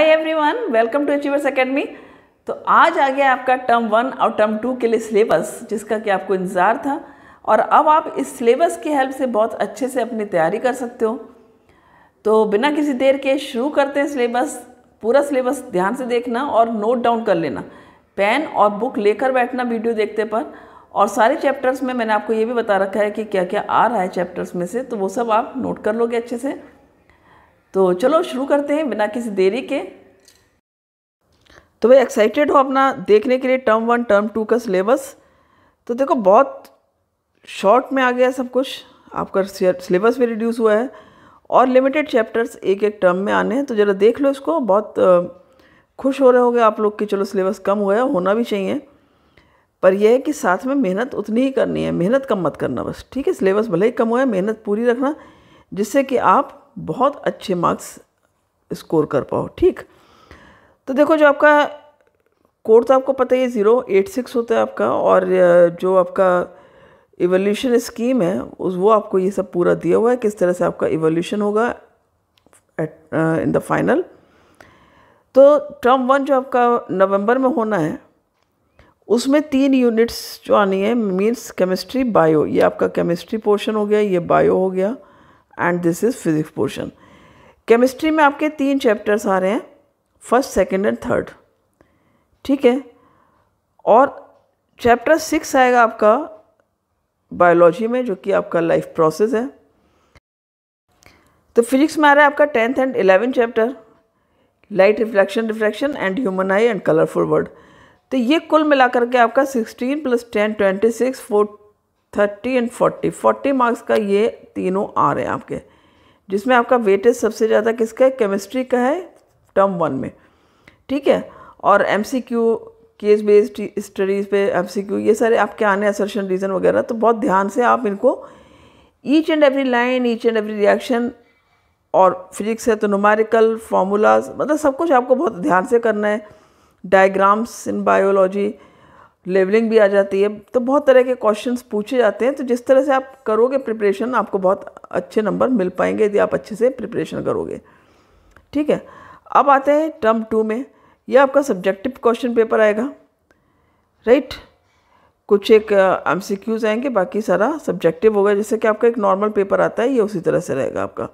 Hi everyone welcome to Achievers Academy तो आज आ गया आपका टर्म वन और टर्म टू के लिए सिलेबस जिसका कि आपको इंतज़ार था और अब आप इस सिलेबस की हेल्प से बहुत अच्छे से अपनी तैयारी कर सकते हो तो बिना किसी देर के शुरू करते हैं सिलेबस पूरा सिलेबस ध्यान से देखना और नोट डाउन कर लेना पेन और बुक लेकर बैठना वीडियो देखते पर और सारे चैप्टर्स में मैंने आपको ये भी बता रखा है कि क्या क्या आ रहा है चैप्टर्स में से तो वो सब आप नोट कर लोगे अच्छे से तो चलो शुरू करते हैं बिना किसी देरी के तो भाई एक्साइटेड हो अपना देखने के लिए टर्म वन टर्म टू का सिलेबस तो देखो बहुत शॉर्ट में आ गया सब कुछ आपका सिलेबस भी रिड्यूस हुआ है और लिमिटेड चैप्टर्स एक एक टर्म में आने हैं तो ज़रा देख लो इसको बहुत खुश हो रहे होगे आप लोग कि चलो सिलेबस कम हुआ है होना भी चाहिए पर यह है कि साथ में मेहनत उतनी ही करनी है मेहनत कम मत करना बस ठीक है सिलेबस भले ही कम हुआ है मेहनत पूरी रखना जिससे कि आप बहुत अच्छे मार्क्स स्कोर कर पाओ ठीक तो देखो जो आपका कोर्स तो आपको पता ही ज़ीरो एट सिक्स होता है आपका और जो आपका इवोल्यूशन स्कीम है उस वो आपको ये सब पूरा दिया हुआ है किस तरह से आपका इवोल्यूशन होगा एट इन द फाइनल तो टर्म वन जो आपका नवंबर में होना है उसमें तीन यूनिट्स जो आनी है मीन्स केमिस्ट्री बायो ये आपका केमिस्ट्री पोर्शन हो गया ये बायो हो गया and this is physics portion chemistry में आपके तीन चैप्टर्स आ रहे हैं फर्स्ट सेकेंड एंड थर्ड ठीक है और चैप्टर सिक्स आएगा आपका बायोलॉजी में जो कि आपका लाइफ प्रोसेस है तो फिजिक्स में आ रहा है आपका tenth and eleventh chapter light reflection reflection and human eye and colourful world तो ये कुल मिलाकर के आपका sixteen plus ten twenty six four thirty and forty forty marks का ये तीनों आ रहे हैं आपके जिसमें आपका वेटेज सबसे ज़्यादा किसका है केमिस्ट्री का है टर्म वन में ठीक है और M C Q case based studies पे एम सी क्यू ये सारे आपके आने असर्शन रीज़न वगैरह तो बहुत ध्यान से आप इनको each and every line each and every reaction और फिजिक्स है तो नुमारिकल फार्मूलाज मतलब सब कुछ आपको बहुत ध्यान से करना है डायग्राम्स इन बायोलॉजी लेवलिंग भी आ जाती है तो बहुत तरह के क्वेश्चन पूछे जाते हैं तो जिस तरह से आप करोगे प्रिपरेशन आपको बहुत अच्छे नंबर मिल पाएंगे यदि आप अच्छे से प्रिपरेशन करोगे ठीक है अब आते हैं टर्म टू में यह आपका सब्जेक्टिव क्वेश्चन पेपर आएगा राइट कुछ एक एम सी क्यूज़ आएंगे बाकी सारा सब्जेक्टिव होगा जैसे कि आपका एक नॉर्मल पेपर आता है ये उसी तरह से रहेगा आपका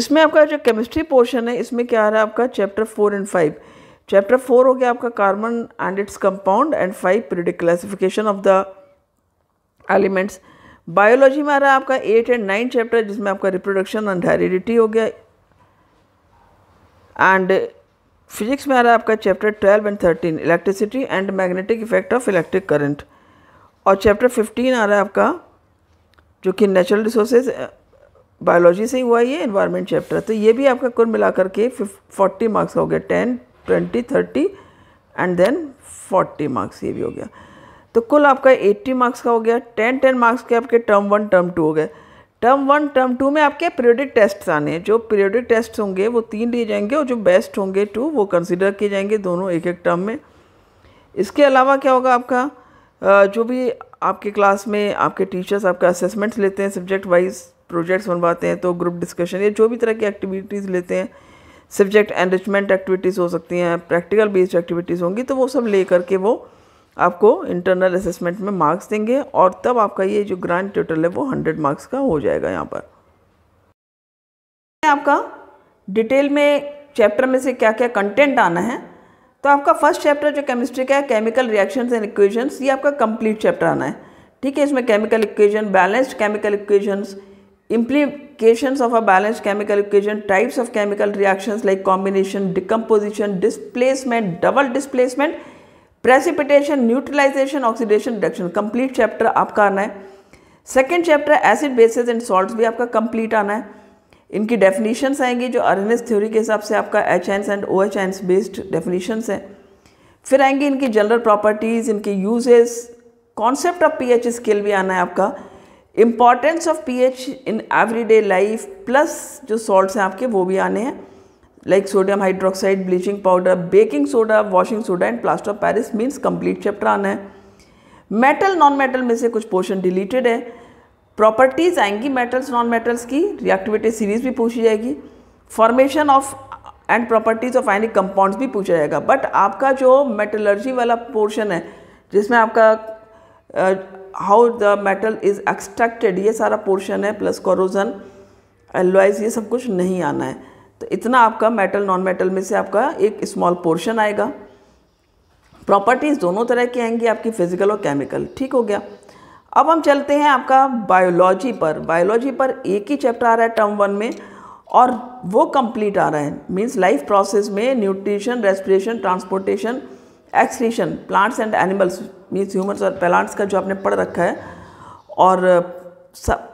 इसमें आपका जो केमिस्ट्री पोर्शन है इसमें क्या आ रहा है आपका chapter four and five chapter four हो गया आपका carbon and its compound and five periodic classification of the elements biology में आ रहा है आपका एट एंड नाइन चैप्टर जिसमें आपका रिप्रोडक्शन एंड हेरिडिटी हो गया एंड फिजिक्स में आ रहा है आपका chapter twelve and thirteen electricity and magnetic effect of electric current और चैप्टर फिफ्टीन आ रहा है आपका जो कि नेचुरल रिसोर्सेज बायोलॉजी से ही हुआ ये इन्वायरमेंट चैप्टर तो ये भी आपका कुल मिलाकर के फोर्टी मार्क्स हो गया ten twenty thirty and then forty marks ये भी हो गया तो कुल आपका एट्टी मार्क्स का हो गया टेन टेन मार्क्स के आपके टर्म वन टर्म टू हो गए टर्म वन टर्म टू में आपके पीरियडिक टेस्ट आने हैं जो पीरियडिक टेस्ट होंगे वो तीन लिए जाएंगे और जो बेस्ट होंगे टू वो कंसिडर किए जाएंगे दोनों एक एक टर्म में इसके अलावा क्या होगा आपका जो भी आपके क्लास में आपके टीचर्स आपका असेसमेंट्स लेते हैं सब्जेक्ट वाइज प्रोजेक्ट्स बनवाते हैं तो ग्रुप डिस्कशन या जो भी तरह की एक्टिविटीज़ लेते हैं सब्जेक्ट एनरिचमेंट एक्टिविटीज़ हो सकती हैं प्रैक्टिकल बेस्ड एक्टिविटीज़ होंगी तो वो सब ले करके वो आपको इंटरनल असेसमेंट में मार्क्स देंगे और तब आपका ये जो ग्रांड टोटल है वो हंड्रेड मार्क्स का हो जाएगा यहाँ पर आपका डिटेल में चैप्टर में से क्या क्या कंटेंट आना है तो आपका फर्स्ट चैप्टर जो केमिस्ट्री का है केमिकल रिएक्शंस एंड इक्वेशंस ये आपका कंप्लीट चैप्टर आना है ठीक है इसमें chemical equation balanced chemical equations imply equations of a balanced chemical equation types of chemical reactions like combination decomposition displacement double displacement precipitation neutralisation oxidation reduction complete chapter आपका आना है second chapter acid bases and salt भी आपका complete आना है इनकी definitions आएंगी जो अर्नेस थ्योरी के हिसाब से आपका H ions and O H ions based definitions हैं फिर आएंगी इनकी जनरल प्रॉपर्टीज़ इनके uses concept of pH scale भी आना है आपका importance of pH in everyday life plus जो सॉल्ट्स हैं आपके वो भी आने हैं like sodium hydroxide bleaching powder baking soda washing soda and plaster of Paris means complete chapter आना है मेटल नॉन मेटल में से कुछ पोर्शन डिलीटेड है प्रॉपर्टीज आएंगी मेटल्स नॉन मेटल्स की रिएक्टिविटी सीरीज भी पूछी जाएगी formation of and properties of any compounds भी पूछा जाएगा बट आपका जो मेटलर्जी वाला पोर्शन है जिसमें आपका how the metal is extracted ये सारा पोर्शन है प्लस कॉरोजन एलवाइज ये सब कुछ नहीं आना है तो इतना आपका मेटल नॉन मेटल में से आपका एक स्मॉल पोर्शन आएगा प्रॉपर्टीज़ दोनों तरह की आएंगी आपकी फिजिकल और केमिकल ठीक हो गया अब हम चलते हैं आपका बायोलॉजी पर बायोलॉजी पर एक ही चैप्टर आ रहा है टर्म वन में और वो कंप्लीट आ रहा है मींस लाइफ प्रोसेस में nutrition respiration transportation excretion plants and animals means humans और प्लांट्स का जो आपने पढ़ रखा है और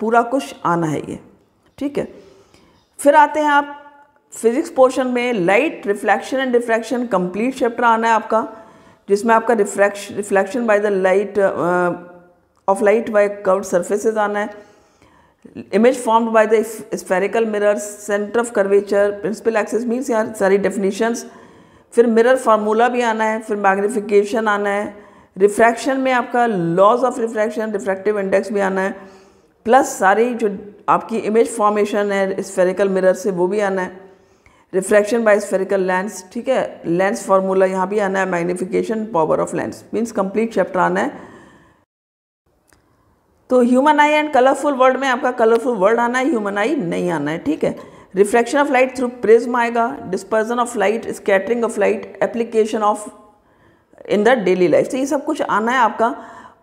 पूरा कुछ आना है ये ठीक है फिर आते हैं आप फिजिक्स पोर्शन में light reflection and refraction complete chapter आना है आपका जिसमें आपका refraction reflection by the light of light by curve surfaces आना है image form by the spherical mirrors centre of curvature principal axes means यार सारी डेफिनेशंस फिर मिरर फार्मूला भी आना है फिर मैग्निफिकेशन आना है रिफ्रैक्शन में आपका laws of refraction refractive index भी आना है प्लस सारी जो आपकी इमेज फॉर्मेशन है स्फेरिकल मिरर से वो भी आना है रिफ्रैक्शन बाय स्फेरिकल लेंस ठीक है लेंस फार्मूला यहाँ भी आना है magnification power of lens means complete chapter आना है तो human eye and colourful world में आपका कलरफुल वर्ल्ड आना है ह्यूमन आई नहीं आना है ठीक है refraction of light through prism आएगा dispersion of light scattering of light application of in the daily life तो ये सब कुछ आना है आपका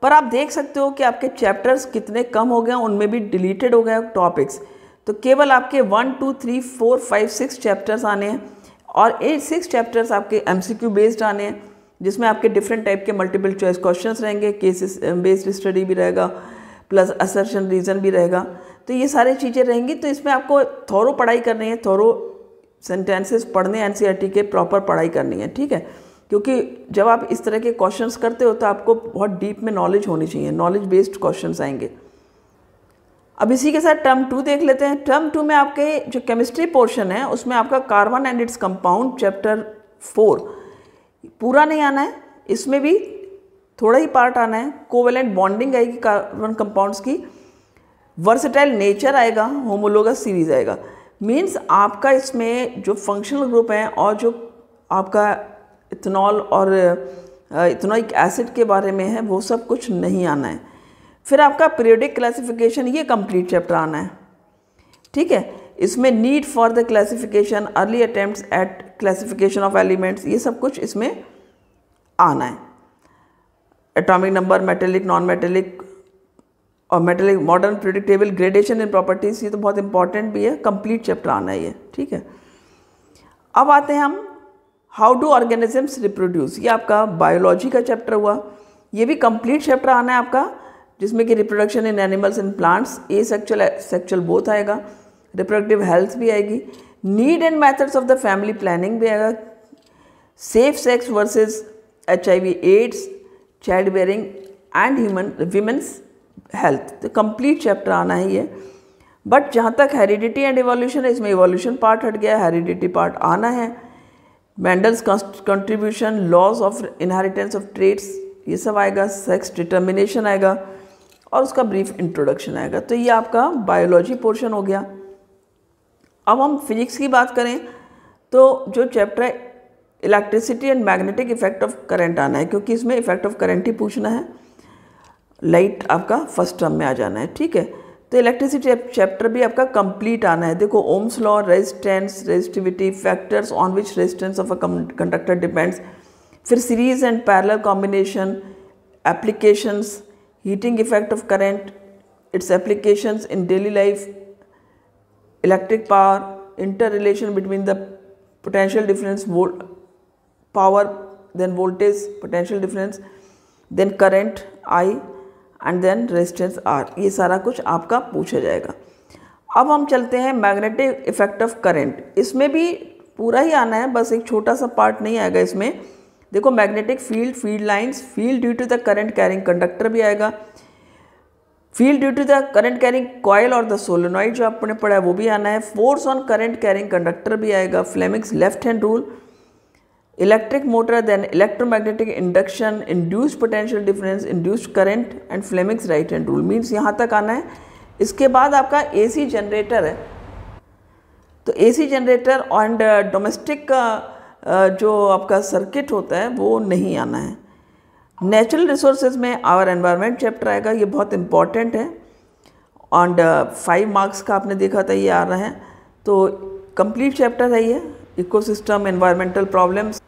पर आप देख सकते हो कि आपके चैप्टर्स कितने कम हो गए उनमें भी डिलीटेड हो गए टॉपिक्स तो केवल आपके one two three four five six chapters आने हैं और एट सिक्स चैप्टर्स आपके एम बेस्ड आने हैं जिसमें आपके डिफरेंट टाइप के मल्टीपल चॉइस क्वेश्चंस रहेंगे केसेस बेस्ड स्टडी भी रहेगा प्लस असर्शन रीज़न भी रहेगा तो ये सारी चीज़ें रहेंगी तो इसमें आपको थोरो पढ़ाई करनी है थोरो सेंटेंसेस पढ़ने एन e के प्रॉपर पढ़ाई करनी है ठीक है क्योंकि जब आप इस तरह के क्वेश्चंस करते हो तो आपको बहुत डीप में नॉलेज होनी चाहिए नॉलेज बेस्ड क्वेश्चंस आएंगे अब इसी के साथ टर्म टू देख लेते हैं टर्म टू में आपके जो केमिस्ट्री पोर्शन है उसमें आपका carbon and its compound chapter four पूरा नहीं आना है इसमें भी थोड़ा ही पार्ट आना है कोवेलेंट बॉन्डिंग आएगी कार्बन कंपाउंड्स की वर्सेटाइल नेचर आएगा होमोलोगस सीरीज़ आएगा मीन्स आपका इसमें जो फंक्शनल ग्रुप है और जो आपका इथेनॉल और इथेनोइक एसिड के बारे में है वो सब कुछ नहीं आना है फिर आपका पीरियडिक क्लासिफिकेशन ये कंप्लीट चैप्टर आना है ठीक है इसमें need for the classification early attempts at classification of elements ये सब कुछ इसमें आना है atomic number metallic non metallic और metallic modern predictable gradation in properties ये तो बहुत इंपॉर्टेंट भी है कंप्लीट चैप्टर आना है ये ठीक है अब आते हैं हम हाउ डू ऑर्गेनिजम्स रिप्रोड्यूस ये आपका बायोलॉजी का चैप्टर हुआ ये भी कंप्लीट चैप्टर आना है आपका जिसमें कि reproduction in animals and plants asexual sexual both आएगा रिप्रोडक्टिव हेल्थ भी आएगी need and methods of the family planning भी आएगा safe sex versus H I V AIDS child bearing and human women's health तो complete chapter आना है ये but जहाँ तक हेरिडिटी एंड एवोल्यूशन है इसमें एवोल्यूशन पार्ट हट गया हेरिडिटी पार्ट आना है Mendel's contribution laws of inheritance of traits ये सब आएगा सेक्स डिटर्मिनेशन आएगा और उसका ब्रीफ इंट्रोडक्शन आएगा तो ये आपका बायोलॉजी पोर्शन हो गया अब हम फिजिक्स की बात करें तो जो चैप्टर है electricity and magnetic effect of current आना है क्योंकि इसमें इफेक्ट ऑफ करंट ही पूछना है लाइट आपका फर्स्ट टर्म में आ जाना है ठीक है तो इलेक्ट्रिसिटी चैप्टर भी आपका कंप्लीट आना है देखो Ohm's law resistance resistivity factors on which resistance of a conductor depends फिर series and parallel combination applications heating effect of current its applications in daily life electric power interrelation between the potential difference power then voltage potential difference then current I and then resistance R ये सारा कुछ आपका पूछा जाएगा अब हम चलते हैं मैग्नेटिक इफेक्ट ऑफ करंट इसमें भी पूरा ही आना है बस एक छोटा सा पार्ट नहीं आएगा इसमें देखो magnetic field field lines field due to the current carrying conductor भी आएगा field due to the current carrying coil और द सोलोनॉइड जो आपने पढ़ा है वो भी आना है force on current carrying conductor भी आएगा Fleming's left hand rule electric motor then electromagnetic induction induced potential difference induced current and Fleming's right hand rule means यहाँ तक आना है इसके बाद आपका एसी जनरेटर है तो एसी जनरेटर एंड डोमेस्टिक का जो आपका सर्किट होता है वो नहीं आना है नेचुरल रिसोर्सेज में आवर एनवायरमेंट चैप्टर आएगा ये बहुत इम्पॉर्टेंट है एंड फाइव मार्क्स का आपने देखा था ये आ रहा है तो कंप्लीट चैप्टर है ये ecosystem environmental problems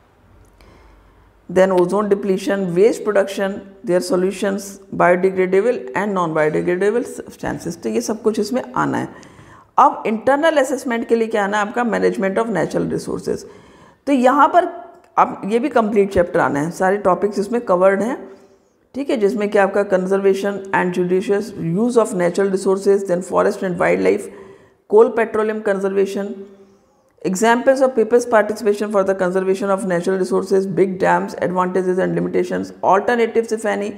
then ozone depletion, waste production, their solutions, biodegradable and non-biodegradable substances तो ये सब कुछ इसमें आना है अब इंटरनल असेसमेंट के लिए क्या आना है आपका मैनेजमेंट ऑफ नेचुरल रिसोर्सेज तो यहाँ पर आप ये भी कंप्लीट चैप्टर आना है सारे टॉपिक्स इसमें कवर्ड हैं ठीक है जिसमें कि आपका conservation and judicious use of natural resources then forest and wildlife coal petroleum conservation Examples of people's participation for the conservation of natural resources, big dams, advantages and limitations, alternatives if any,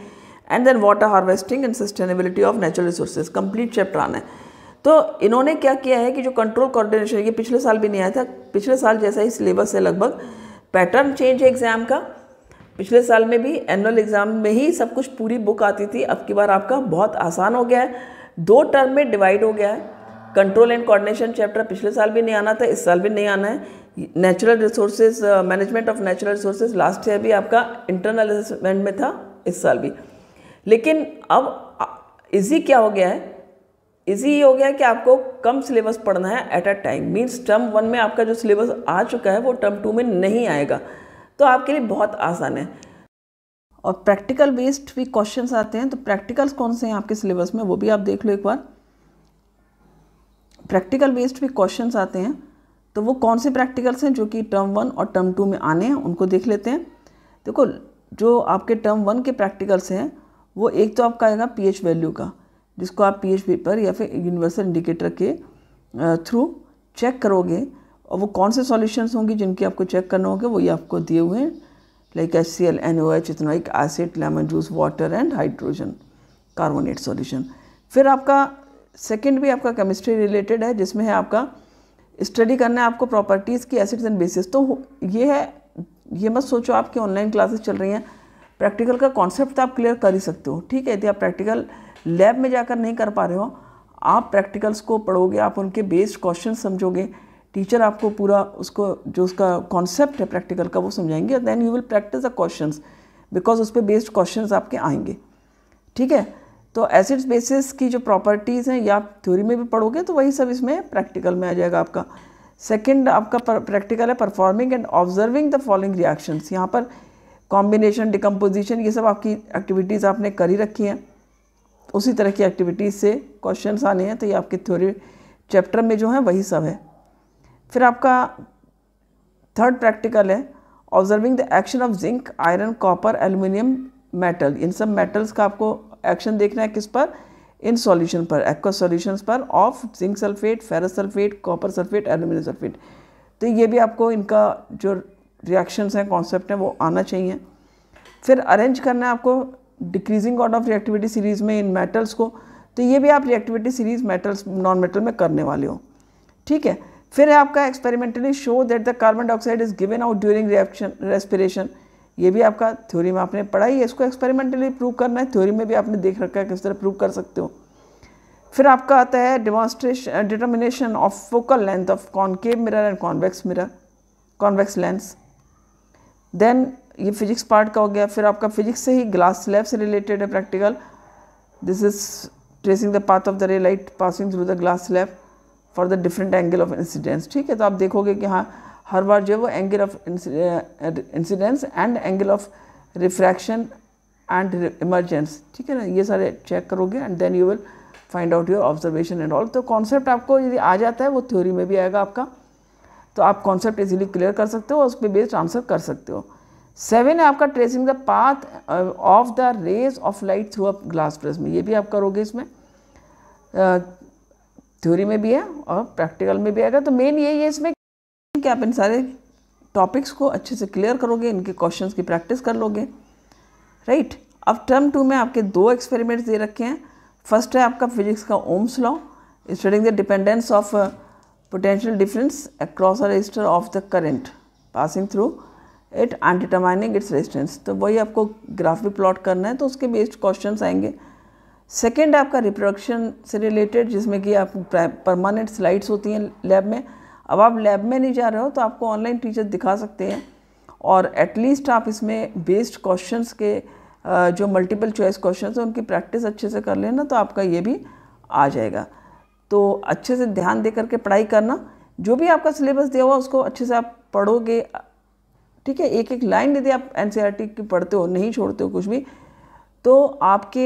and then water harvesting and sustainability of natural resources complete chapter आना है तो इन्होंने क्या किया है कि जो control coordination ये पिछले साल भी नहीं आया था पिछले साल जैसा ही सिलेबस है लगभग पैटर्न चेंज है एग्ज़ाम का पिछले साल में भी एनुअल एग्ज़ाम में ही सब कुछ पूरी बुक आती थी अब की बार आपका बहुत आसान हो गया है दो टर्म में डिवाइड हो गया है कंट्रोल एंड कोऑर्डिनेशन चैप्टर पिछले साल भी नहीं आना था इस साल भी नहीं आना है natural resources management of natural resources last year भी आपका इंटरनल असेसमेंट में था इस साल भी लेकिन अब इजी क्या हो गया है इजी ये हो गया कि आपको कम सिलेबस पढ़ना है at a time means term one में आपका जो सिलेबस आ चुका है वो टर्म टू में नहीं आएगा तो आपके लिए बहुत आसान है और प्रैक्टिकल बेस्ड भी क्वेश्चंस आते हैं तो प्रैक्टिकल्स कौन से हैं आपके सिलेबस में वो भी आप देख लो एक बार प्रैक्टिकल बेस्ड भी क्वेश्चंस आते हैं तो वो कौन से प्रैक्टिकल्स हैं जो कि टर्म वन और टर्म टू में आने हैं उनको देख लेते हैं देखो जो आपके टर्म वन के प्रैक्टिकल्स हैं वो एक तो आपका आएगा पी वैल्यू का जिसको आप पी पेपर या फिर यूनिवर्सल इंडिकेटर के थ्रू चेक करोगे और वो कौन से सॉल्यूशंस होंगे जिनके आपको चेक करना होगा वो ये आपको दिए हुए हैं like S C L N O H एक acid lemon juice water and hydrogen carbonate solution फिर आपका सेकंड भी आपका केमिस्ट्री रिलेटेड है जिसमें है आपका स्टडी करना है आपको प्रॉपर्टीज़ की एसिड्स एंड बेसिस तो ये है ये मत सोचो आपकी ऑनलाइन क्लासेस चल रही हैं प्रैक्टिकल का कॉन्सेप्ट आप क्लियर कर ही सकते हो ठीक है यदि आप प्रैक्टिकल लैब में जाकर नहीं कर पा रहे हो आप प्रैक्टिकल्स को पढ़ोगे आप उनके बेस्ड क्वेश्चन समझोगे टीचर आपको पूरा उसको जो उसका कॉन्सेप्ट है प्रैक्टिकल का वो समझाएंगे then you will practice the question because उस पर बेस्ड क्वेश्चन आपके आएंगे ठीक है तो एसिड्स बेसिस की जो प्रॉपर्टीज़ हैं या आप थ्योरी में भी पढ़ोगे तो वही सब इसमें प्रैक्टिकल में आ जाएगा आपका सेकंड आपका प्रैक्टिकल है performing and observing the following reactions यहाँ पर कॉम्बिनेशन डिकम्पोजिशन ये सब आपकी एक्टिविटीज़ आपने करी रखी हैं उसी तरह की एक्टिविटीज़ से क्वेश्चन आने हैं तो ये आपके थ्योरी चैप्टर में जो है वही सब है फिर आपका थर्ड प्रैक्टिकल है observing the action of zinc iron copper aluminium metal इन सब मेटल्स का आपको एक्शन देखना है किस पर इन सॉल्यूशन पर एक्वा सॉल्यूशंस पर of zinc sulphate ferrous sulphate copper sulphate aluminium sulphate तो ये भी आपको इनका जो रिएक्शंस हैं कॉन्सेप्ट हैं वो आना चाहिए फिर अरेंज करना है आपको decreasing order of reactivity series में इन मेटल्स को तो ये भी आप reactivity series metals non metal में करने वाले हो ठीक है फिर है आपका experimentally show that the carbon dioxide is given out during reaction respiration ये भी आपका थ्योरी में आपने पढ़ा ही है इसको एक्सपेरिमेंटली प्रूव करना है थ्योरी में भी आपने देख रखा है किस तरह प्रूव कर सकते हो फिर आपका आता है demonstration determination of focal length of concave mirror and convex mirror convex lens then ये फिजिक्स पार्ट का हो गया फिर आपका फिजिक्स से ही ग्लास स्लैब से रिलेटेड है practical this is tracing the path of the ray light passing through the glass slab for the different angle of incidents ठीक है तो आप देखोगे कि हाँ हर बार जो है वो angle of incidence and angle of refraction and emergence ठीक है ना ये सारे चेक करोगे and then you will find out your observation and all तो कॉन्सेप्ट आपको यदि आ जाता है वो थ्योरी में भी आएगा आपका तो आप कॉन्सेप्ट इजीली क्लियर कर सकते हो और उस पर बेस्ड आंसर कर सकते हो सेवन है आपका tracing the path of the rays of light through a glass prism में ये भी आप करोगे इसमें थ्योरी में भी है और प्रैक्टिकल में भी आएगा तो मेन यही है इसमें कि आप इन सारे टॉपिक्स को अच्छे से क्लियर करोगे इनके क्वेश्चंस की प्रैक्टिस कर लोगे राइट right? अब टर्म टू में आपके दो एक्सपेरिमेंट्स दे रखे हैं फर्स्ट है आपका फिजिक्स का Ohm's law studying the dependence of potential difference across a resistor of the current passing through it and its resistance तो वही आपको ग्राफ भी प्लॉट करना है तो उसके बेस्ड क्वेश्चन आएंगे सेकेंड आपका रिप्रोडक्शन से रिलेटेड जिसमें कि आप परमानेंट स्लाइड्स होती हैं लैब में अब आप लैब में नहीं जा रहे हो तो आपको ऑनलाइन टीचर दिखा सकते हैं और एटलीस्ट आप इसमें बेस्ड क्वेश्चंस के जो मल्टीपल चॉइस क्वेश्चंस हैं उनकी प्रैक्टिस अच्छे से कर लेना तो आपका ये भी आ जाएगा तो अच्छे से ध्यान दे करके पढ़ाई करना जो भी आपका सिलेबस दिया हुआ उसको अच्छे से आप पढ़ोगे ठीक है एक एक लाइन यदि आप एन e की पढ़ते हो नहीं छोड़ते हो कुछ भी तो आपके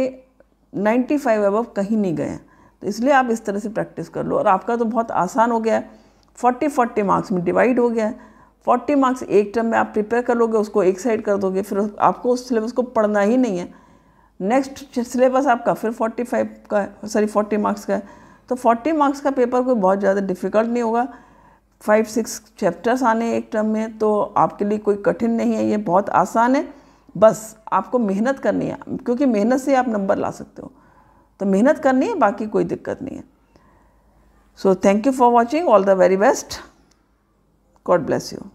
95 फाइव अबव कहीं नहीं गए तो इसलिए आप इस तरह से प्रैक्टिस कर लो और आपका तो बहुत आसान हो गया है फोर्टी फोर्टी मार्क्स में डिवाइड हो गया है फोर्टी मार्क्स एक टर्म में आप प्रिपेयर कर लोगे उसको एक साइड कर दोगे फिर आपको उस सिलेबस को पढ़ना ही नहीं है नेक्स्ट सिलेबस आपका फिर फोर्टी फाइव का है सॉरी फोर्टी मार्क्स का है तो फोर्टी मार्क्स का पेपर कोई बहुत ज़्यादा डिफिकल्ट नहीं होगा फाइव सिक्स चैप्टर्स आने एक टर्म में तो आपके लिए कोई कठिन नहीं है ये बहुत आसान है बस आपको मेहनत करनी है क्योंकि मेहनत से आप नंबर ला सकते हो तो मेहनत करनी है बाकी कोई दिक्कत नहीं है So, thank you for watching. All the very best. God bless you.